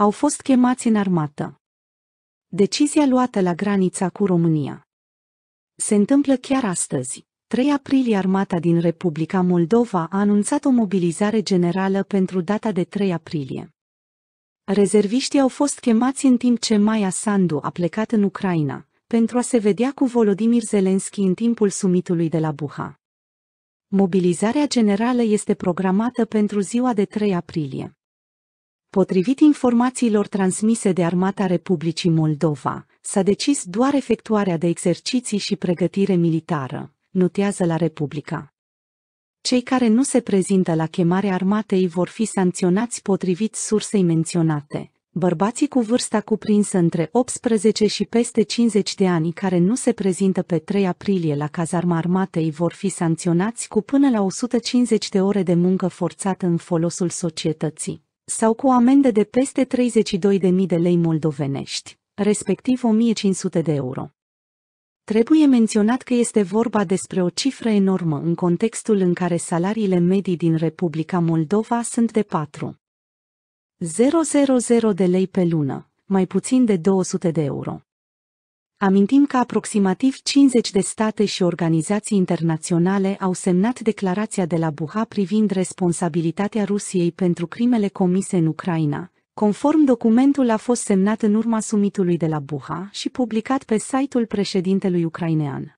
Au fost chemați în armată. Decizia luată la granița cu România. Se întâmplă chiar astăzi. 3 aprilie Armata din Republica Moldova a anunțat o mobilizare generală pentru data de 3 aprilie. Rezerviștii au fost chemați în timp ce Maia Sandu a plecat în Ucraina, pentru a se vedea cu Volodimir Zelenski în timpul summitului de la Buha. Mobilizarea generală este programată pentru ziua de 3 aprilie. Potrivit informațiilor transmise de Armata Republicii Moldova, s-a decis doar efectuarea de exerciții și pregătire militară, notează la Republica. Cei care nu se prezintă la chemarea armatei vor fi sancționați potrivit sursei menționate. Bărbații cu vârsta cuprinsă între 18 și peste 50 de ani care nu se prezintă pe 3 aprilie la cazarma armatei vor fi sancționați cu până la 150 de ore de muncă forțată în folosul societății sau cu o amendă de peste 32.000 de lei moldovenești, respectiv 1.500 de euro. Trebuie menționat că este vorba despre o cifră enormă în contextul în care salariile medii din Republica Moldova sunt de 4.000 000 de lei pe lună, mai puțin de 200 de euro. Amintim că aproximativ 50 de state și organizații internaționale au semnat declarația de la Buha privind responsabilitatea Rusiei pentru crimele comise în Ucraina. Conform documentul a fost semnat în urma summitului de la Buha și publicat pe site-ul președintelui ucrainean.